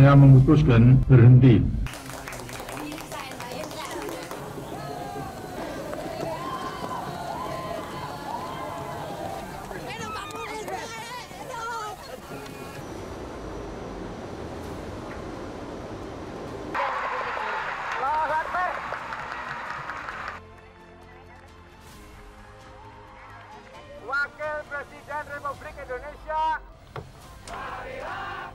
saya memutuskan berhenti. Wakil Presiden Republik Indonesia, Marilah.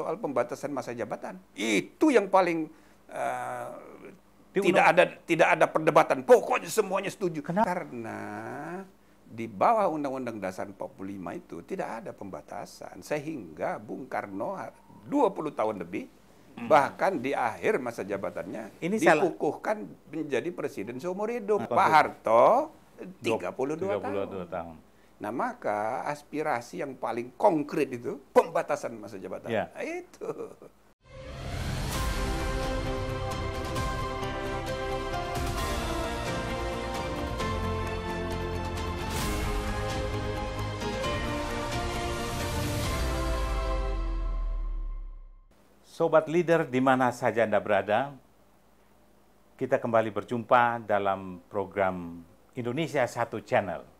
soal pembatasan masa jabatan. Itu yang paling uh, eh, Di tidak ada tidak ada perdebatan. Pokoknya semuanya setuju. Kenapa? Karena di bawah Undang-Undang Dasar 45 itu tidak ada pembatasan sehingga Bung Karno 20 tahun lebih hmm. bahkan di akhir masa jabatannya ini dikukuhkan salah. menjadi presiden seumur hidup. Nah, Pak Harto 32, 32 tahun. tahun. Nah maka aspirasi yang paling konkret itu pembatasan masa jabatan. Yeah. Ya. Itu. Sobat leader di mana saja Anda berada, kita kembali berjumpa dalam program Indonesia Satu Channel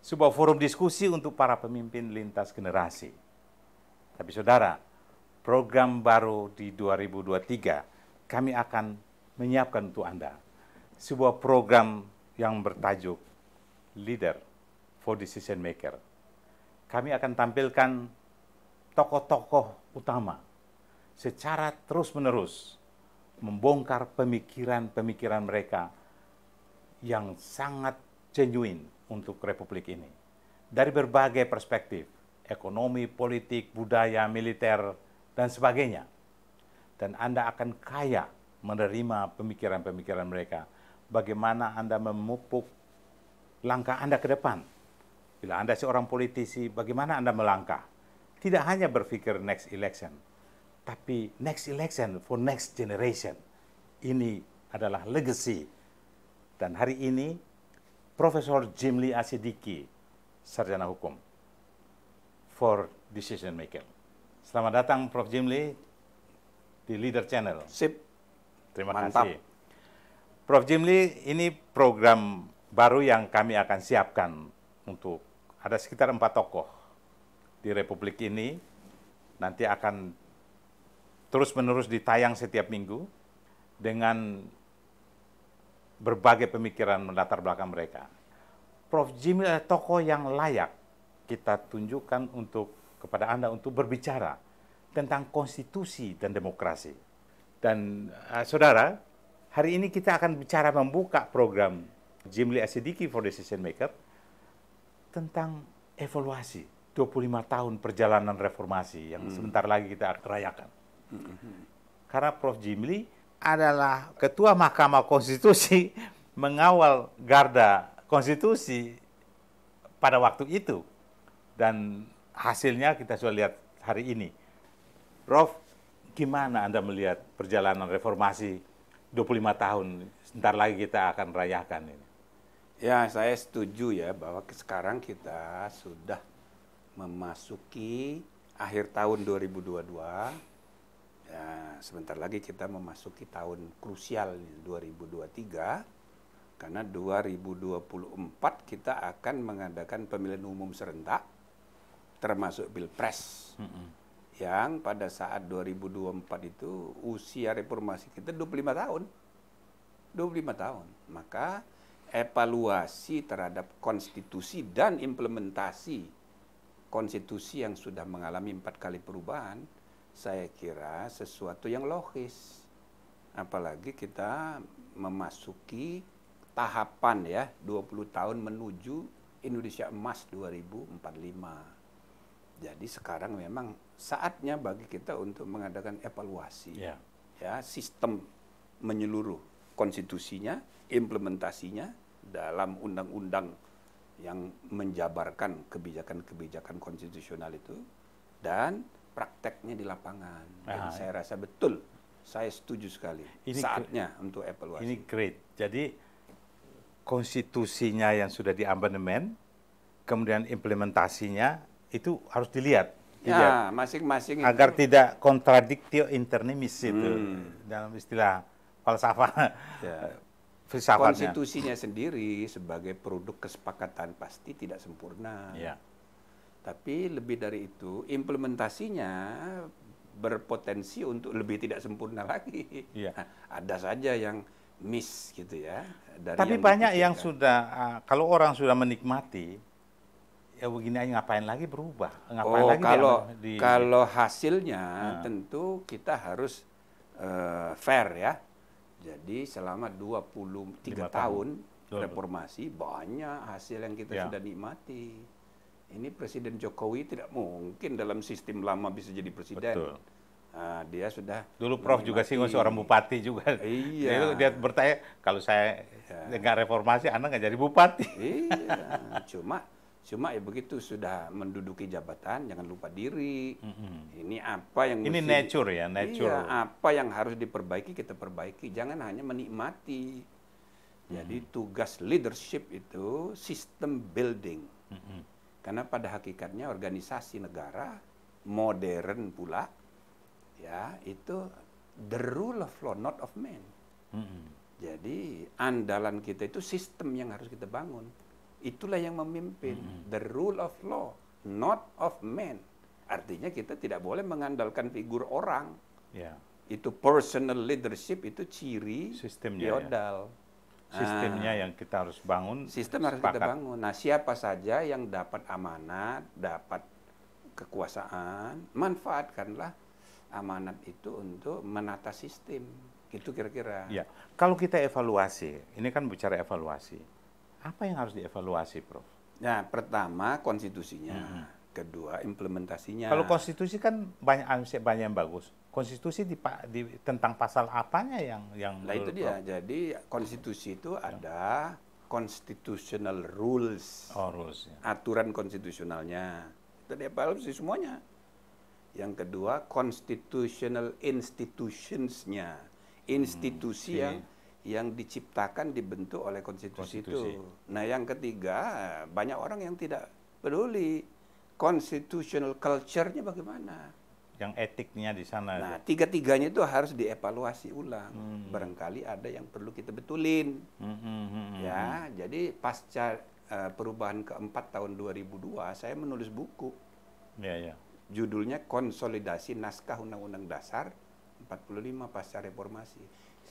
sebuah forum diskusi untuk para pemimpin lintas generasi. Tapi saudara, program baru di 2023 kami akan menyiapkan untuk Anda sebuah program yang bertajuk Leader for Decision Maker. Kami akan tampilkan tokoh-tokoh utama secara terus-menerus membongkar pemikiran-pemikiran mereka yang sangat genuine untuk republik ini. Dari berbagai perspektif, ekonomi, politik, budaya, militer, dan sebagainya. Dan Anda akan kaya menerima pemikiran-pemikiran mereka. Bagaimana Anda memupuk langkah Anda ke depan. Bila Anda seorang politisi, bagaimana Anda melangkah? Tidak hanya berpikir next election, tapi next election for next generation. Ini adalah legacy. Dan hari ini Profesor Jimli Asidiki, sarjana hukum, for decision maker. Selamat datang Prof. Jimli di Leader Channel. Sip. Terima Mantap. kasih. Prof. Jimli, ini program baru yang kami akan siapkan untuk ada sekitar empat tokoh di Republik ini. Nanti akan terus-menerus ditayang setiap minggu dengan berbagai pemikiran mendatar belakang mereka. Prof. Jimli adalah eh, tokoh yang layak kita tunjukkan untuk kepada Anda untuk berbicara tentang konstitusi dan demokrasi. Dan uh, saudara, hari ini kita akan bicara membuka program Jimli Asidiki for Decision Maker tentang evaluasi 25 tahun perjalanan reformasi yang hmm. sebentar lagi kita akan rayakan. Hmm, hmm, Karena Prof. Jimli adalah Ketua Mahkamah Konstitusi mengawal Garda Konstitusi pada waktu itu. Dan hasilnya kita sudah lihat hari ini. Prof, gimana Anda melihat perjalanan reformasi 25 tahun sebentar lagi kita akan rayakan ini? Ya, saya setuju ya bahwa sekarang kita sudah memasuki akhir tahun 2022 ya, sebentar lagi kita memasuki tahun krusial 2023 karena 2024 kita akan mengadakan pemilihan umum serentak termasuk pilpres mm -hmm. yang pada saat 2024 itu usia reformasi kita 25 tahun 25 tahun maka evaluasi terhadap konstitusi dan implementasi konstitusi yang sudah mengalami empat kali perubahan saya kira sesuatu yang logis. Apalagi kita memasuki tahapan ya 20 tahun menuju Indonesia Emas 2045. Jadi sekarang memang saatnya bagi kita untuk mengadakan evaluasi yeah. ya sistem menyeluruh konstitusinya, implementasinya dalam undang-undang yang menjabarkan kebijakan-kebijakan konstitusional itu dan prakteknya di lapangan. Dan ah, saya rasa betul, saya setuju sekali. Ini Saatnya untuk evaluasi. Ini great. Jadi konstitusinya yang sudah amandemen, kemudian implementasinya itu harus dilihat. Ya, masing-masing agar itu. tidak kontradiktif internimis hmm. itu dalam istilah falsafah. Ya. Filsafatnya. Konstitusinya sendiri sebagai produk kesepakatan pasti tidak sempurna. Ya tapi lebih dari itu, implementasinya berpotensi untuk lebih tidak sempurna lagi. Iya. Nah, ada saja yang miss gitu ya. Dari Tapi yang banyak yang sudah, uh, kalau orang sudah menikmati, ya begini aja ngapain lagi berubah? Ngapain oh, lagi kalau di, kalau hasilnya nah. tentu kita harus uh, fair ya. Jadi selama 23 tahun, tahun reformasi banyak hasil yang kita ya. sudah nikmati ini Presiden Jokowi tidak mungkin dalam sistem lama bisa jadi presiden. Betul. Nah, dia sudah dulu Prof juga sih seorang bupati juga. Iya. Dia, dia bertanya kalau saya dengar iya. nggak reformasi anak nggak jadi bupati. Iya. cuma cuma ya begitu sudah menduduki jabatan jangan lupa diri. Mm-hmm. Ini apa yang Ini mesti, nature ya, nature. Iya, apa yang harus diperbaiki kita perbaiki, jangan hanya menikmati. Jadi mm-hmm. tugas leadership itu sistem building. Mm-hmm karena pada hakikatnya organisasi negara modern pula ya itu the rule of law not of man. Mm -hmm. Jadi andalan kita itu sistem yang harus kita bangun. Itulah yang memimpin mm -hmm. the rule of law not of man. Artinya kita tidak boleh mengandalkan figur orang. Yeah. Itu personal leadership itu ciri Sistemnya, ya. feodal. Ya Sistemnya ah. yang kita harus bangun. Sistem harus kita bangun. Nah, siapa saja yang dapat amanat, dapat kekuasaan, manfaatkanlah amanat itu untuk menata sistem. Itu kira-kira. Ya. Kalau kita evaluasi, ini kan bicara evaluasi. Apa yang harus dievaluasi, Prof? Nah, pertama konstitusinya, hmm. kedua implementasinya. Kalau konstitusi kan banyak banyak yang bagus konstitusi di, di tentang pasal apanya yang yang nah itu dia jadi konstitusi itu ya. ada constitutional rules oh rules ya. aturan konstitusionalnya itu apa sih semuanya yang kedua constitutional institutionsnya institusi hmm, yang yang diciptakan dibentuk oleh konstitusi, konstitusi itu nah yang ketiga banyak orang yang tidak peduli constitutional culture-nya bagaimana yang etiknya di sana. Nah, gitu. tiga-tiganya itu harus dievaluasi ulang. Hmm. Barangkali ada yang perlu kita betulin. Hmm, hmm, hmm, hmm ya, hmm. jadi pasca uh, perubahan keempat tahun 2002, saya menulis buku. Ya, ya. Judulnya Konsolidasi Naskah Undang-Undang Dasar 45 Pasca Reformasi.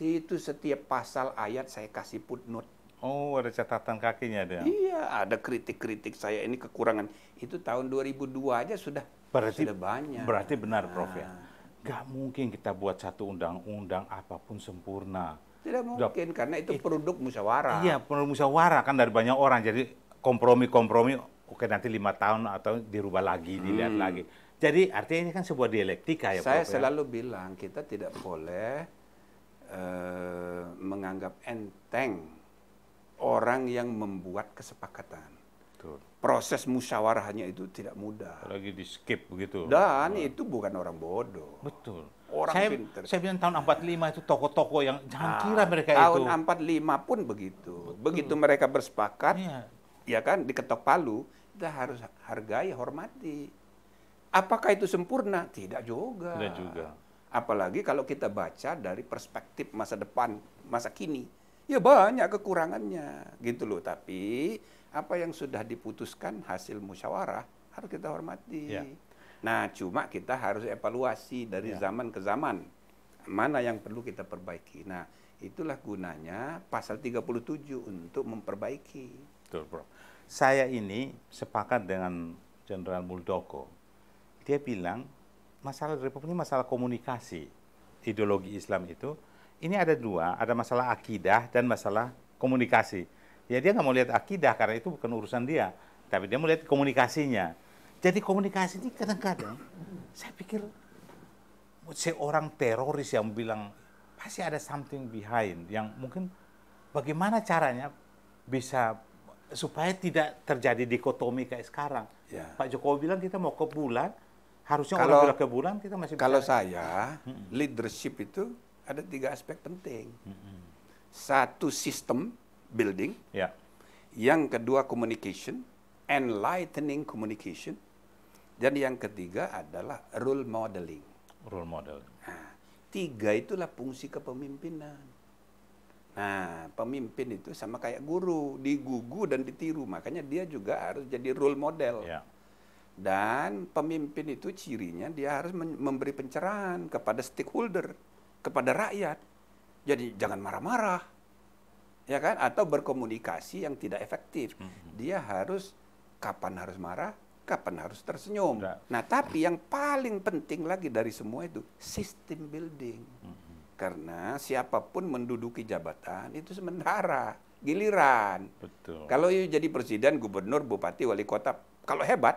Itu setiap pasal ayat saya kasih footnote. Oh, ada catatan kakinya dia. Iya, ada kritik-kritik saya ini kekurangan. Itu tahun 2002 aja sudah Berarti Sudah banyak. Berarti benar, nah. Prof ya. Ah. Gak mungkin kita buat satu undang-undang apapun sempurna. Tidak mungkin karena itu eh, produk musyawarah. Iya, produk musyawarah kan dari banyak orang. Jadi kompromi-kompromi oke nanti lima tahun atau dirubah lagi, hmm. dilihat lagi. Jadi artinya ini kan sebuah dialektika ya Saya ya? selalu ya? bilang kita tidak boleh uh, menganggap enteng orang yang membuat kesepakatan. Betul. Proses musyawarahnya itu tidak mudah. Lagi di skip begitu. Dan itu bukan orang bodoh. Betul. Orang saya, pinter. Saya bilang tahun 45 itu toko-toko yang jangan nah, kira mereka tahun itu. Tahun 45 pun begitu. Betul. Begitu mereka bersepakat, ya. ya kan diketok palu, kita harus hargai, hormati. Apakah itu sempurna? Tidak juga. Tidak juga. Apalagi kalau kita baca dari perspektif masa depan, masa kini. Ya banyak kekurangannya gitu loh, tapi apa yang sudah diputuskan hasil musyawarah harus kita hormati. Ya. Nah, cuma kita harus evaluasi dari ya. zaman ke zaman mana yang perlu kita perbaiki. Nah, itulah gunanya pasal 37 untuk memperbaiki. Betul, Bro. Saya ini sepakat dengan Jenderal Muldoko. Dia bilang masalah Republik ini masalah komunikasi. Ideologi Islam itu ini ada dua, ada masalah akidah dan masalah komunikasi ya dia nggak mau lihat akidah karena itu bukan urusan dia tapi dia mau lihat komunikasinya jadi komunikasi ini kadang-kadang saya pikir seorang teroris yang bilang pasti ada something behind yang mungkin bagaimana caranya bisa supaya tidak terjadi dikotomi kayak sekarang. Ya. Pak Jokowi bilang kita mau ke bulan, harusnya kalau, orang bilang ke bulan kita masih. Kalau saya leadership itu ada tiga aspek penting. Satu sistem building. Ya. Yang kedua communication, enlightening communication. Dan yang ketiga adalah role modeling. Role model. Nah, tiga itulah fungsi kepemimpinan. Nah, pemimpin itu sama kayak guru, digugu dan ditiru. Makanya dia juga harus jadi role model. Ya. Dan pemimpin itu cirinya dia harus memberi pencerahan kepada stakeholder, kepada rakyat. Jadi jangan marah-marah ya kan? Atau berkomunikasi yang tidak efektif. Hmm. Dia harus kapan harus marah, kapan harus tersenyum. Nah, tapi yang paling penting lagi dari semua itu sistem building. Hmm. Karena siapapun menduduki jabatan itu sementara, giliran. Betul. Kalau you jadi presiden, gubernur, bupati, wali kota, kalau hebat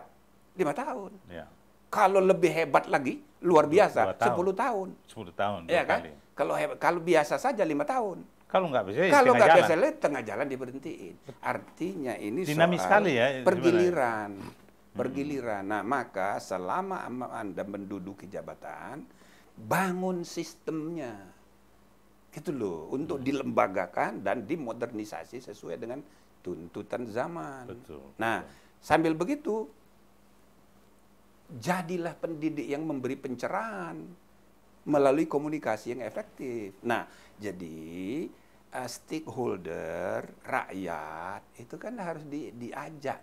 lima tahun. Ya. Kalau lebih hebat lagi, luar biasa, sepuluh tahun. Sepuluh tahun. 10 tahun. Iya kan? Kalau kalau biasa saja lima tahun. Kalau nggak bisa, ya kalau nggak jalan. tengah jalan diberhentiin. Artinya ini Dinamis soal sekali ya, pergiliran, gimana? pergiliran. Nah maka selama anda menduduki jabatan, bangun sistemnya, gitu loh, untuk hmm. dilembagakan dan dimodernisasi sesuai dengan tuntutan zaman. Betul. Nah sambil begitu, jadilah pendidik yang memberi pencerahan melalui komunikasi yang efektif. Nah jadi uh, stakeholder rakyat itu kan harus di, diajak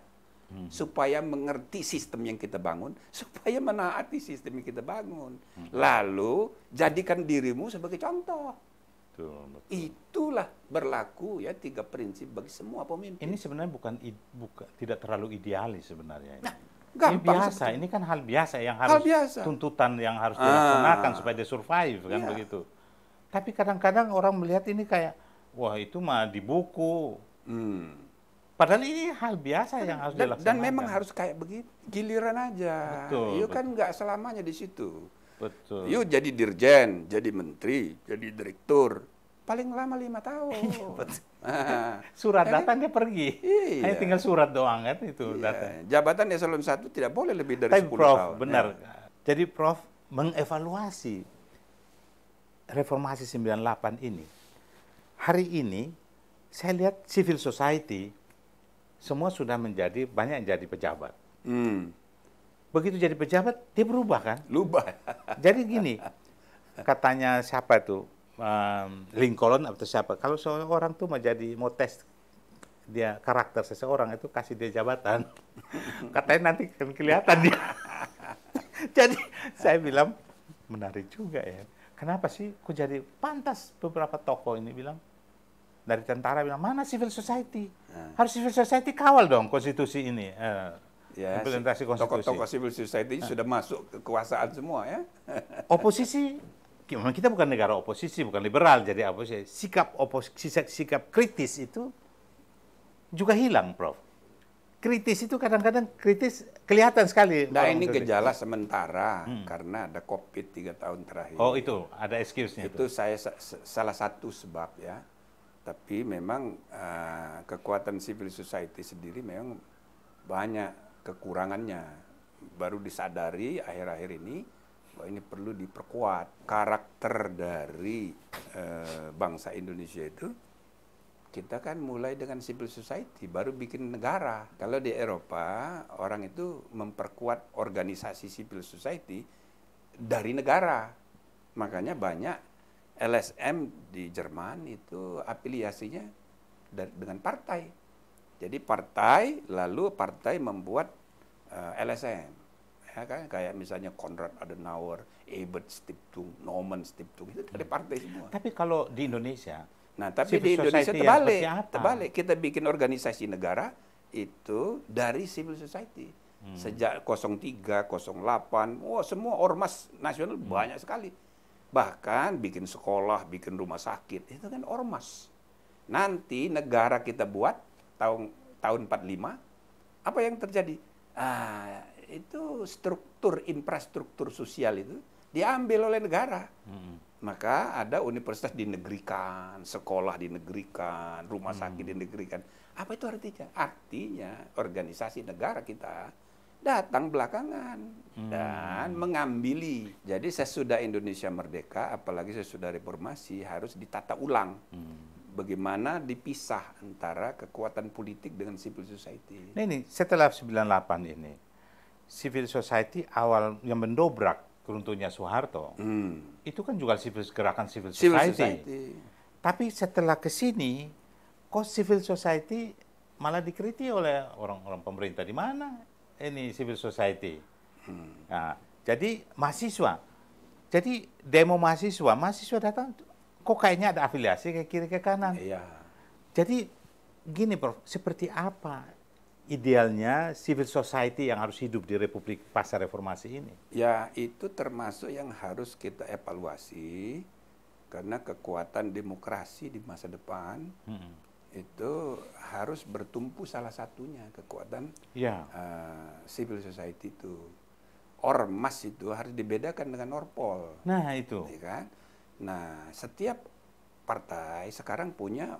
hmm. supaya mengerti sistem yang kita bangun, supaya menaati sistem yang kita bangun. Hmm. Lalu jadikan dirimu sebagai contoh. Betul, betul. Itulah berlaku ya tiga prinsip bagi semua pemimpin. Ini sebenarnya bukan buka, tidak terlalu idealis sebenarnya. Ini. Nah, gampang. Ini biasa, sebetulnya. ini kan hal biasa yang harus hal biasa. tuntutan yang harus ah. dilaksanakan ah. supaya dia survive kan ya. begitu. Tapi kadang-kadang orang melihat ini kayak wah itu mah di buku. Hmm. Padahal ini hal biasa yang harus dan, dilaksanakan. Dan memang harus kayak begitu, giliran aja. Betul, you iya kan betul. kan nggak selamanya di situ. Betul. You iya, jadi dirjen, jadi menteri, jadi direktur, paling lama lima tahun. Iya, ah. surat eh, datang dia pergi. Iya. Hanya tinggal surat doang kan itu iya. datang. Jabatan eselon satu tidak boleh lebih dari Tapi 10 Prof, tahun. benar. Ya. Jadi Prof mengevaluasi reformasi 98 ini hari ini saya lihat civil society semua sudah menjadi banyak yang jadi pejabat. Hmm. Begitu jadi pejabat dia berubah kan? Berubah. jadi gini katanya siapa itu um, Lincoln atau siapa? Kalau seorang tuh mau jadi mau tes dia karakter seseorang itu kasih dia jabatan, katanya nanti akan kelihatan dia. jadi saya bilang menarik juga ya. Kenapa sih kok jadi pantas beberapa tokoh ini bilang dari tentara bilang mana civil society nah. harus civil society kawal dong konstitusi ini eh, ya, implementasi konstitusi tokoh-tokoh civil society nah. sudah masuk kekuasaan semua ya oposisi ya, memang kita bukan negara oposisi bukan liberal jadi apa sih? sikap oposisi sikap kritis itu juga hilang prof kritis itu kadang-kadang kritis kelihatan sekali. Nah ini gejala sementara hmm. karena ada COVID tiga tahun terakhir. Oh itu ada excuse-nya. Itu, itu saya salah satu sebab ya. Tapi memang uh, kekuatan civil society sendiri memang banyak kekurangannya. Baru disadari akhir-akhir ini bahwa ini perlu diperkuat. Karakter dari uh, bangsa Indonesia itu kita kan mulai dengan civil society, baru bikin negara. Kalau di Eropa, orang itu memperkuat organisasi civil society dari negara. Makanya banyak LSM di Jerman itu afiliasinya dengan partai. Jadi partai lalu partai membuat uh, eh, LSM. Ya kan? Kayak misalnya Konrad Adenauer, Ebert Stiftung, Norman Stiftung itu dari hmm. partai semua. Tapi kalau di Indonesia Nah, tapi di Indonesia terbalik. Terbalik. Kita bikin organisasi negara itu dari civil society. Hmm. Sejak 03, 08, oh semua ormas nasional hmm. banyak sekali Bahkan bikin sekolah, bikin rumah sakit, itu kan ormas. Nanti negara kita buat tahun tahun 45, apa yang terjadi? Ah, itu struktur infrastruktur sosial itu diambil oleh negara. Hmm. Maka ada universitas dinegerikan, sekolah dinegerikan, rumah sakit hmm. dinegerikan. Apa itu artinya? Artinya organisasi negara kita datang belakangan hmm. dan hmm. mengambili. Jadi sesudah Indonesia merdeka, apalagi sesudah reformasi harus ditata ulang. Hmm. Bagaimana dipisah antara kekuatan politik dengan civil society. Nah ini setelah 98 ini, civil society awal yang mendobrak keruntuhnya Soeharto, hmm. itu kan juga civil, gerakan civil society. civil society. Tapi setelah kesini kok civil society malah dikritik oleh orang-orang pemerintah di mana? ini civil society. Hmm. Nah, jadi mahasiswa. Jadi demo mahasiswa, mahasiswa datang kok kayaknya ada afiliasi ke kiri ke kanan. Iya. Jadi gini Prof, seperti apa idealnya civil society yang harus hidup di Republik Pasca Reformasi ini? Ya, itu termasuk yang harus kita evaluasi karena kekuatan demokrasi di masa depan hmm itu harus bertumpu salah satunya kekuatan ya. uh, civil society itu ormas itu harus dibedakan dengan orpol nah itu ya kan nah setiap partai sekarang punya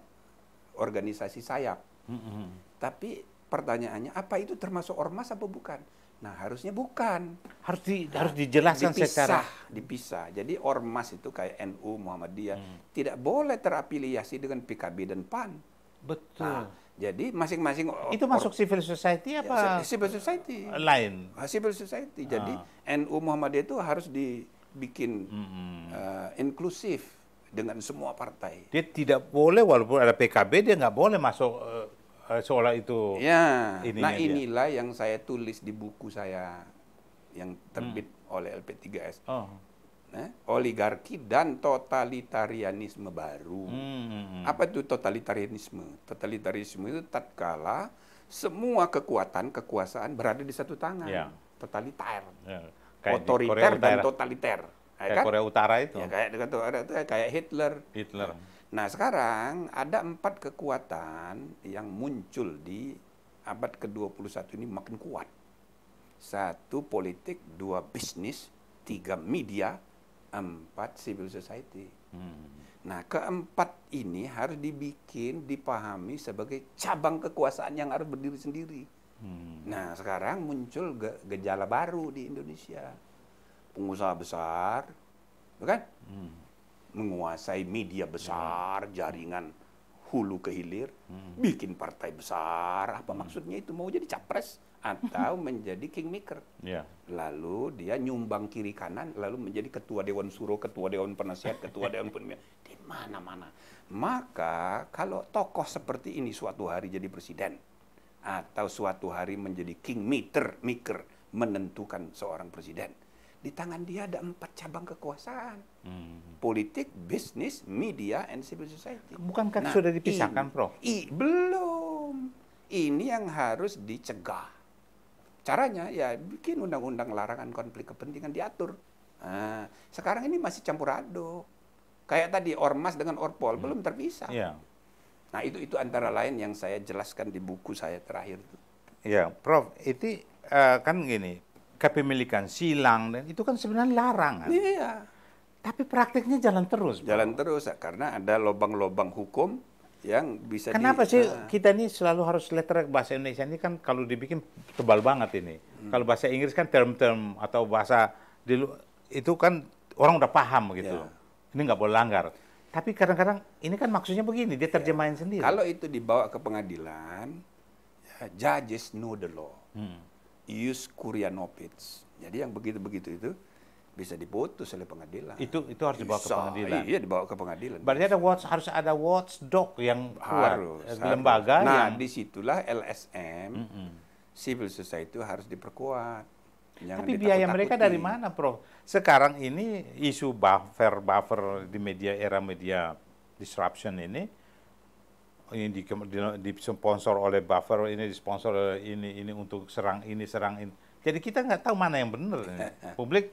organisasi sayap mm -hmm. tapi pertanyaannya apa itu termasuk ormas apa bukan nah harusnya bukan harus di, nah, harus dijelaskan dipisah, secara dipisah jadi ormas itu kayak NU Muhammadiyah hmm. tidak boleh terafiliasi dengan PKB dan PAN Betul. Nah, jadi masing-masing oh, itu masuk civil society ya, apa? Ya, civil society. Lain. Ah, civil society. Jadi ah. NU Muhammadiyah itu harus dibikin mm -hmm. uh, inklusif dengan semua partai. Dia tidak boleh walaupun ada PKB dia nggak boleh masuk uh, eh, eh, seolah itu. Ya. Nah inilah dia. yang saya tulis di buku saya yang terbit hmm. oleh LP3S. Oh eh, oligarki dan totalitarianisme baru. Hmm. Apa itu totalitarianisme? Totalitarianisme itu tatkala semua kekuatan kekuasaan berada di satu tangan. Yeah. Totaliter. Yeah. otoriter dan totaliter. Ya kayak kan? Korea Utara itu. Ya, kayak dengan itu kayak Hitler. Hitler. Nah, sekarang ada empat kekuatan yang muncul di abad ke-21 ini makin kuat. Satu politik, dua bisnis, tiga media, empat civil society. Hmm. Nah, keempat ini harus dibikin, dipahami sebagai cabang kekuasaan yang harus berdiri sendiri. Hmm. Nah, sekarang muncul ge gejala baru di Indonesia. Pengusaha besar, bukan? Ya hmm. Menguasai media besar, hmm. jaringan hulu ke hilir, hmm. bikin partai besar. Apa hmm. maksudnya itu? Mau jadi capres? atau menjadi kingmaker. Yeah. Lalu dia nyumbang kiri kanan, lalu menjadi ketua dewan suruh, ketua dewan penasihat, ketua dewan pemimpin di mana-mana. Maka kalau tokoh seperti ini suatu hari jadi presiden atau suatu hari menjadi kingmaker, maker menentukan seorang presiden. Di tangan dia ada empat cabang kekuasaan. Hmm. Politik, bisnis, media, and civil society. Bukankah nah, sudah dipisahkan, Prof? I, belum. Ini yang harus dicegah Caranya ya bikin undang-undang larangan konflik kepentingan diatur. Nah, sekarang ini masih campur aduk. Kayak tadi ormas dengan orpol hmm. belum terpisah. Yeah. Nah itu itu antara lain yang saya jelaskan di buku saya terakhir itu. Ya, Prof, itu uh, kan gini, kepemilikan silang itu kan sebenarnya larangan. Iya. Tapi praktiknya jalan terus. Jalan bro. terus karena ada lobang-lobang hukum yang bisa Kenapa di, sih uh, kita ini selalu harus letter bahasa Indonesia ini kan kalau dibikin tebal banget ini. Hmm. Kalau bahasa Inggris kan term-term atau bahasa di, itu kan orang udah paham gitu. Yeah. Ini nggak boleh langgar. Tapi kadang-kadang ini kan maksudnya begini, dia ya. terjemahin yeah. sendiri. Kalau itu dibawa ke pengadilan, ya, judges know the law. Hmm. Use Kurianopits. Jadi yang begitu-begitu itu bisa diputus oleh pengadilan. Itu itu harus dibawa bisa, ke pengadilan. Iya dibawa ke pengadilan. Berarti ada watch harus ada watchdog yang kuat, harus, eh, lembaga Nah, yang... disitulah LSM mm -hmm. civil society itu harus diperkuat. Tapi biaya mereka dari mana, Prof? Sekarang ini isu buffer buffer di media era media disruption ini ini di, di, disponsor oleh buffer ini disponsor oleh ini ini untuk serang ini serang ini. Jadi kita nggak tahu mana yang benar. Publik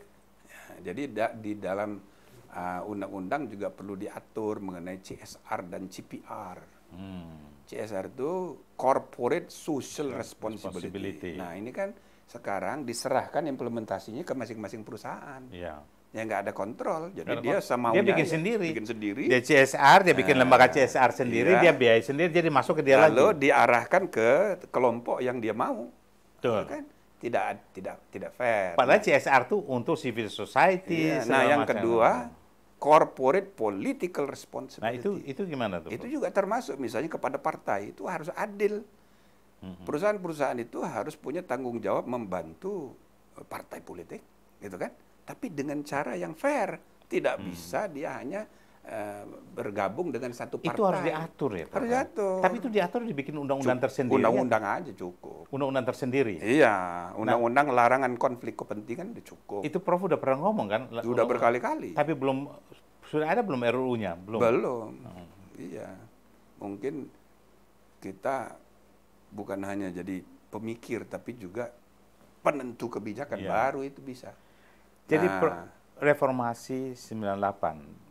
jadi da, di dalam ah, undang-undang uh, juga perlu diatur mengenai CSR dan CPR. Hmm. CSR itu Corporate Social Responsibility. Responsibility. Nah ini kan sekarang diserahkan implementasinya ke masing-masing perusahaan. Yeah ya nggak ada kontrol jadi ada dia sama dia bikin sendiri bikin sendiri dia CSR dia bikin nah, lembaga CSR sendiri iya. dia biaya sendiri jadi masuk ke dia lalu lagi. diarahkan ke kelompok yang dia mau Betul. Iya kan tidak tidak tidak fair. Padahal CSR itu untuk civil society. Iya. Nah, yang macam kedua corporate political responsibility. Nah, itu itu gimana tuh? Itu juga termasuk misalnya kepada partai itu harus adil. Hmm, hmm. Perusahaan-perusahaan itu harus punya tanggung jawab membantu eh, partai politik, gitu kan? Tapi dengan cara yang fair, tidak hmm. bisa dia hanya Eh, bergabung dengan satu partai. Itu harus diatur ya. Pak harus ya? diatur. Tapi itu diatur dibikin undang-undang tersendiri. Undang-undang ya? aja cukup. Undang-undang tersendiri. Iya, nah, undang-undang nah, larangan konflik kepentingan itu cukup. Itu Prof udah pernah ngomong kan? Sudah berkali-kali. Tapi belum sudah ada belum RUU-nya? Belum. Belum. Hmm. Iya. Mungkin kita bukan hanya jadi pemikir tapi juga penentu kebijakan iya. baru itu bisa. Jadi nah, reformasi 98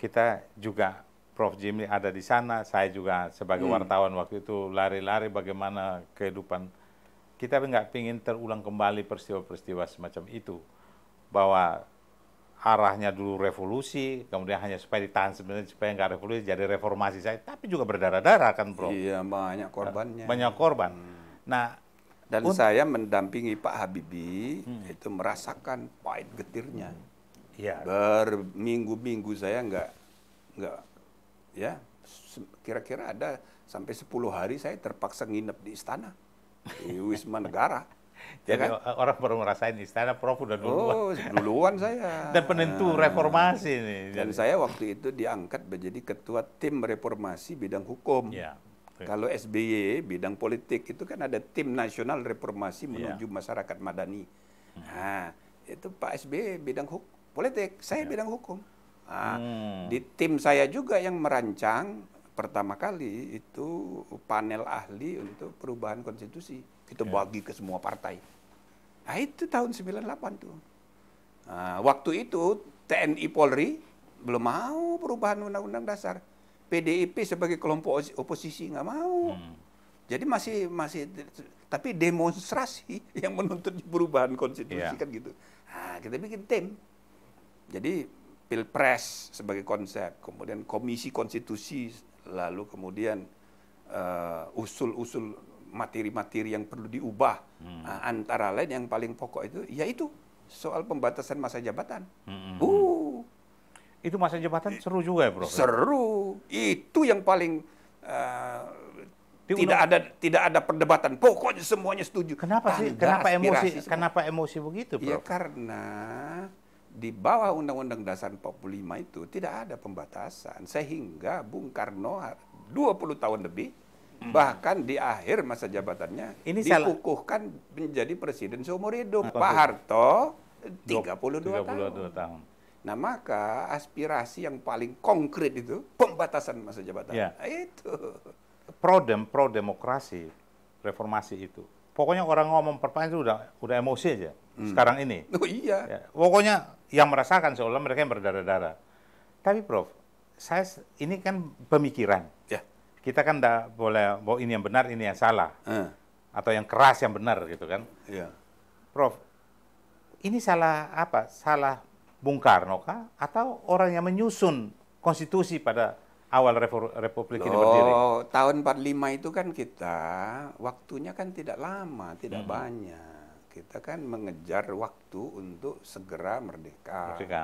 kita juga Prof Jimmy ada di sana, saya juga sebagai hmm. wartawan waktu itu lari-lari bagaimana kehidupan kita nggak ingin terulang kembali peristiwa-peristiwa semacam itu bahwa arahnya dulu revolusi, kemudian hanya supaya ditahan sebenarnya supaya nggak revolusi jadi reformasi saya, tapi juga berdarah-darah kan Prof. Iya banyak korbannya. Banyak korban. Hmm. Nah dan saya mendampingi Pak Habibie hmm. itu merasakan pahit getirnya. Hmm ya. berminggu-minggu saya nggak nggak ya kira-kira ada sampai 10 hari saya terpaksa nginep di istana di Wisma Negara. Ya jadi ya kan? orang baru ngerasain istana Prof udah duluan. Oh, duluan saya. Dan penentu ah. reformasi nih. Dan saya waktu itu diangkat menjadi ketua tim reformasi bidang hukum. Ya. Kalau SBY bidang politik itu kan ada tim nasional reformasi iya. menuju ya. masyarakat madani. Hmm. Nah, itu Pak SBY bidang hukum politik, saya ya. bidang hukum. Nah, hmm. Di tim saya juga yang merancang pertama kali itu panel ahli untuk perubahan konstitusi. Kita ya. bagi ke semua partai. Nah itu tahun 98 tuh. Nah, waktu itu TNI Polri belum mau perubahan undang-undang dasar. PDIP sebagai kelompok oposisi nggak mau. Hmm. Jadi masih masih tapi demonstrasi yang menuntut perubahan konstitusi yeah. kan gitu. Nah, kita bikin tim. Jadi pilpres sebagai konsep, kemudian komisi konstitusi, lalu kemudian eh, usul-usul uh, materi-materi yang perlu diubah hmm. uh, antara lain yang paling pokok itu yaitu soal pembatasan masa jabatan. Hmm. Uh. Itu masa jabatan seru juga ya, bro Seru. Itu yang paling uh, tidak ada tidak ada perdebatan. Pokoknya semuanya setuju. Kenapa sih? kenapa emosi? Kenapa emosi begitu, bro? Ya karena di bawah Undang-Undang Dasar 45 itu tidak ada pembatasan sehingga Bung Karno 20 tahun lebih hmm. bahkan di akhir masa jabatannya ini dikukuhkan salah. menjadi presiden seumur hidup. Nah, Pak Harto 32, 32 tahun. tahun. Nah maka aspirasi yang paling konkret itu pembatasan masa jabatan. Ya. Nah, itu pro dem pro demokrasi reformasi itu pokoknya orang ngomong perpanjang itu udah udah emosi aja hmm. sekarang ini. Oh iya. Ya, pokoknya yang merasakan seolah mereka yang berdarah-darah. Tapi Prof, saya ini kan pemikiran. Ya. Kita kan tidak boleh bahwa ini yang benar, ini yang salah. Eh. Atau yang keras, yang benar gitu kan. Iya. Prof, ini salah apa? Salah Bung Karno kah? Atau orang yang menyusun konstitusi pada awal Republik ini berdiri berdiri? Tahun 45 itu kan kita waktunya kan tidak lama, tidak hmm. banyak. Kita kan mengejar waktu untuk segera merdeka. Merdeka.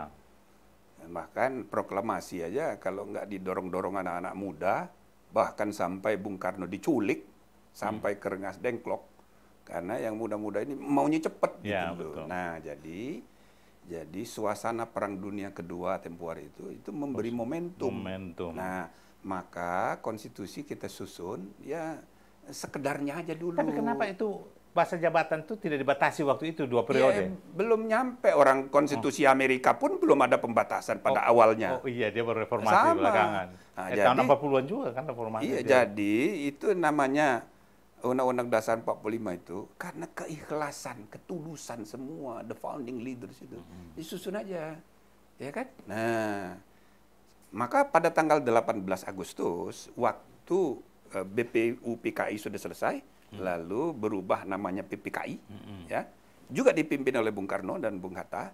Bahkan proklamasi aja kalau nggak didorong-dorong anak-anak muda, bahkan sampai Bung Karno diculik, sampai hmm. kerengas dengklok, karena yang muda-muda ini maunya cepat ya, gitu. Nah jadi jadi suasana Perang Dunia Kedua tempo itu itu memberi momentum. Momentum. Nah, maka konstitusi kita susun ya sekedarnya aja dulu. Tapi kenapa itu masa jabatan itu tidak dibatasi waktu itu dua ya, periode? Ya, belum nyampe orang konstitusi oh. Amerika pun belum ada pembatasan pada oh, awalnya. Oh iya, dia baru reformasi Sama. belakangan. Nah, eh, jadi, tahun 40-an juga kan reformasi. Iya, dia. jadi itu namanya Undang-Undang Dasar 45 itu karena keikhlasan, ketulusan semua the founding leaders itu mm-hmm. disusun aja, ya kan? Nah, maka pada tanggal 18 Agustus waktu eh, BPUPKI sudah selesai, hmm. lalu berubah namanya PPKI, hmm. ya, juga dipimpin oleh Bung Karno dan Bung Hatta.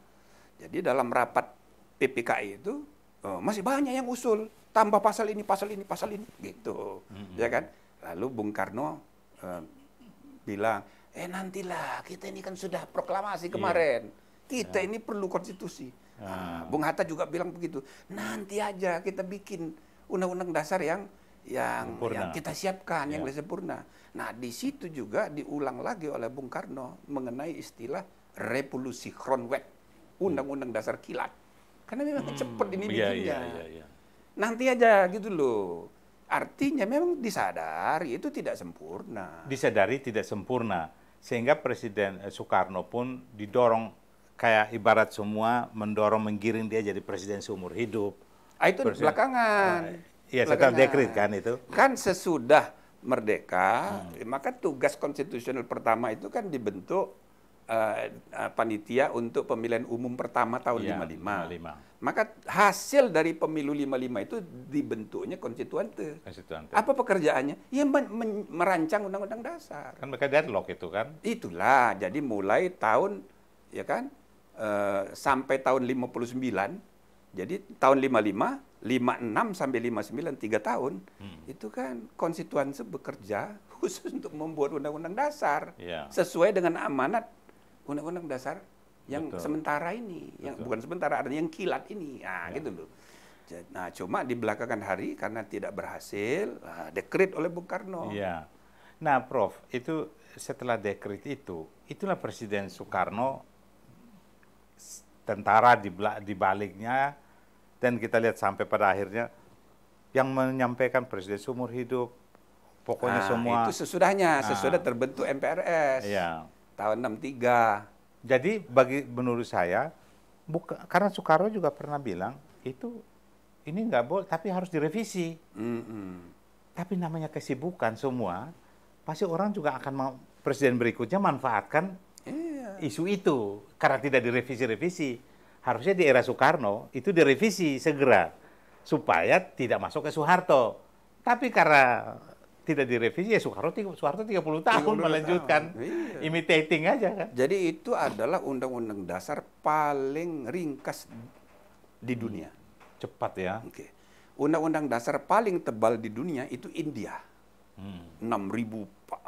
Jadi dalam rapat PPKI itu oh, masih banyak yang usul tambah pasal ini, pasal ini, pasal ini, gitu, hmm. ya kan? Lalu Bung Karno Eh, bilang, eh nantilah kita ini kan sudah proklamasi iya. kemarin, iya. kita ya. ini perlu konstitusi. Ah. ah. Bung Hatta juga bilang begitu. Nanti aja kita bikin undang-undang dasar yang yang, yang kita siapkan ya. yang iya. sempurna. Nah di situ juga diulang lagi oleh Bung Karno mengenai istilah revolusi Kronweg, hmm. undang-undang dasar kilat. Karena memang hmm. cepat ini iya, bikinnya. Ya, ya, ya, Nanti aja gitu loh. Artinya memang disadari itu tidak sempurna. Disadari tidak sempurna. Sehingga Presiden eh, Soekarno pun didorong kayak ibarat semua mendorong menggiring dia jadi presiden seumur hidup. Ah, itu presiden, belakangan. Ah, iya, setelah dekrit kan itu. Kan sesudah merdeka, hmm. maka tugas konstitusional pertama itu kan dibentuk uh, panitia untuk pemilihan umum pertama tahun ya, 55. 55. Maka hasil dari pemilu 55 itu dibentuknya konstituante. konstituante. Apa pekerjaannya? Ya men men merancang undang-undang dasar. Kan mereka deadlock itu kan? Itulah. Jadi mulai tahun ya kan uh, sampai tahun 59. Jadi tahun 55 56 sampai 59 3 tahun hmm. itu kan konstituante bekerja khusus untuk membuat undang-undang dasar yeah. sesuai dengan amanat undang-undang dasar yang Betul. sementara ini, Betul. yang bukan sementara ada yang kilat ini, nah ya. gitu loh. Nah cuma di belakangan hari karena tidak berhasil, nah, dekret oleh Bung Karno. Iya. Nah Prof, itu setelah dekret itu, itulah Presiden Soekarno tentara di, di baliknya dan kita lihat sampai pada akhirnya yang menyampaikan presiden seumur hidup pokoknya nah, semua itu sesudahnya nah, sesudah ah. terbentuk MPRS. Iya tahun 63. Jadi bagi menurut saya buka, karena Soekarno juga pernah bilang itu ini nggak boleh tapi harus direvisi. Mm -hmm. Tapi namanya kesibukan semua pasti orang juga akan presiden berikutnya manfaatkan yeah. isu itu karena tidak direvisi-revisi. Harusnya di era Soekarno itu direvisi segera supaya tidak masuk ke Soeharto. Tapi karena tidak direvisi ya Soeharto tiga 30 tahun 30 melanjutkan tahun. Iya. imitating aja kan. Jadi itu adalah undang-undang dasar paling ringkas di dunia. Hmm, cepat ya. Oke. Okay. Undang-undang dasar paling tebal di dunia itu India. Hmm. 6000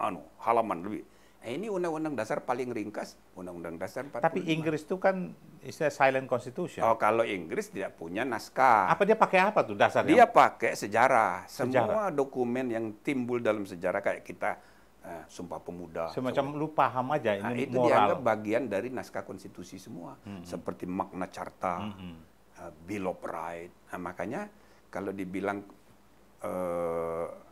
anu halaman lebih. Nah, ini undang-undang dasar paling ringkas, undang-undang dasar 45. Tapi Inggris itu kan istilah silent constitution. Oh, kalau Inggris tidak punya naskah. Apa dia pakai apa tuh dasarnya? Dia pakai sejarah. sejarah. Semua dokumen yang timbul dalam sejarah kayak kita eh, Sumpah Pemuda. Semacam so, lu paham aja ini nah, itu moral. dianggap bagian dari naskah konstitusi semua, mm -hmm. seperti makna carta, mm -hmm. uh, Bill of Rights. Nah, makanya kalau dibilang uh,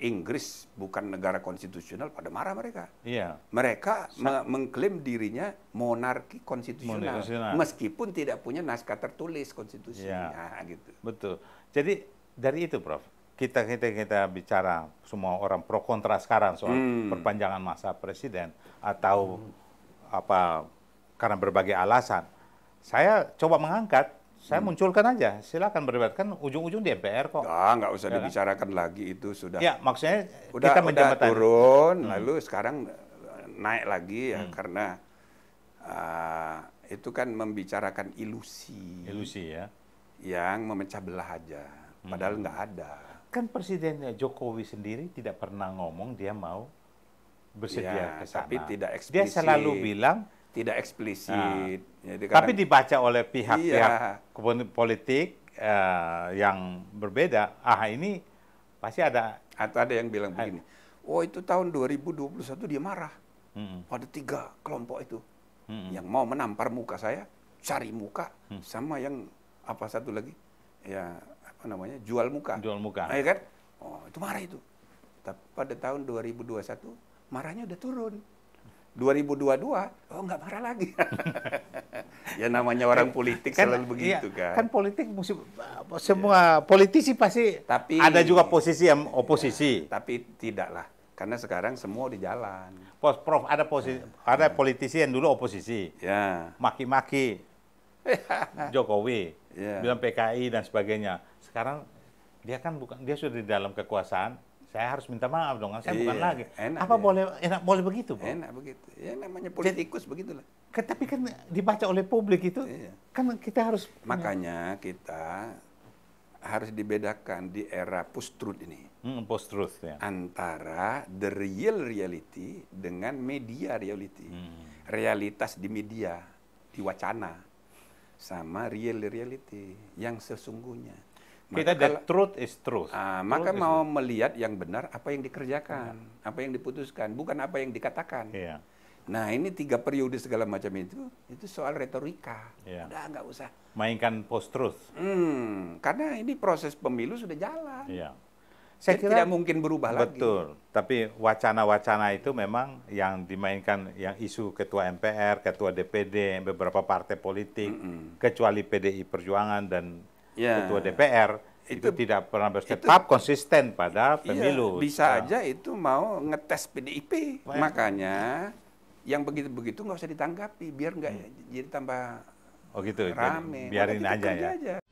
Inggris bukan negara konstitusional pada marah mereka. Iya. Mereka me mengklaim dirinya monarki konstitusional, konstitusional meskipun tidak punya naskah tertulis konstitusinya iya. gitu. Betul. Jadi dari itu Prof, kita kita kita bicara semua orang pro kontra sekarang soal hmm. perpanjangan masa presiden atau hmm. apa karena berbagai alasan. Saya coba mengangkat saya hmm. munculkan aja, silakan berdebatkan ujung-ujung di MPR kok. Ah, nggak usah ya kan? dibicarakan kan? lagi itu sudah. Ya, maksudnya udah, kita Udah turun, hmm. lalu sekarang eh, naik lagi ya hmm. karena uh, itu kan membicarakan ilusi. Ilusi ya. Yang memecah belah aja, padahal hmm. nggak ada. Kan presidennya Jokowi sendiri tidak pernah ngomong dia mau bersedia ya, ke sana. Tapi tidak eksplisit. Dia selalu bilang tidak eksplisit. Nah, Jadi karena, tapi dibaca oleh pihak-pihak iya. politik uh, yang berbeda. Ah ini pasti ada. Atau ada yang bilang begini, oh itu tahun 2021 dia marah. Mm -mm. tiga kelompok itu mm yang mau menampar muka saya, cari muka, mm. sama yang apa satu lagi, ya apa namanya jual muka. Jual muka. Nah, ya kan? Oh itu marah itu. Tapi pada tahun 2021 marahnya udah turun. 2022, oh nggak marah lagi. ya namanya orang kan, politik kan, selalu begitu iya, kan. Kan politik mesti iya. semua iya. politisi pasti tapi ada juga posisi yang oposisi. Iya, tapi tidaklah karena sekarang semua di jalan. Pos Prof ada posisi ada politisi yang dulu oposisi. Ya. Maki-maki Jokowi, ya. bilang PKI dan sebagainya. Sekarang dia kan bukan dia sudah di dalam kekuasaan, saya harus minta maaf dong, saya iya, bukan lagi. Enak, Apa ya. boleh enak boleh begitu, Pak? Enak begitu. Ya namanya politikus Jadi, begitulah. Tapi kan dibaca oleh publik itu, iya. kan kita harus makanya kita harus dibedakan di era post truth ini. Hmm, post truth ya. Antara the real reality dengan media reality. Hmm. Realitas di media, di wacana sama real reality yang sesungguhnya. Kita the truth is truth. Ah, truth maka mau truth. melihat yang benar apa yang dikerjakan, hmm. apa yang diputuskan, bukan apa yang dikatakan. Yeah. Nah ini tiga periode segala macam itu, itu soal retorika. Yeah. Udah nggak usah. Mainkan post truth. Hmm, karena ini proses pemilu sudah jalan. Yeah. Saya kira tidak mungkin berubah betul. lagi. Betul. Tapi wacana-wacana itu memang yang dimainkan, yang isu ketua MPR, ketua DPD, beberapa partai politik, mm -mm. kecuali PDI Perjuangan dan yeah. ketua DPR itu, itu tidak pernah berstep konsisten pada iya, pemilu. Iya, bisa nah. aja itu mau ngetes PDIP. Baik. Makanya yang begitu-begitu nggak usah ditanggapi biar nggak hmm. jadi tambah Oh gitu. Rame. Biarin aja ya. Aja.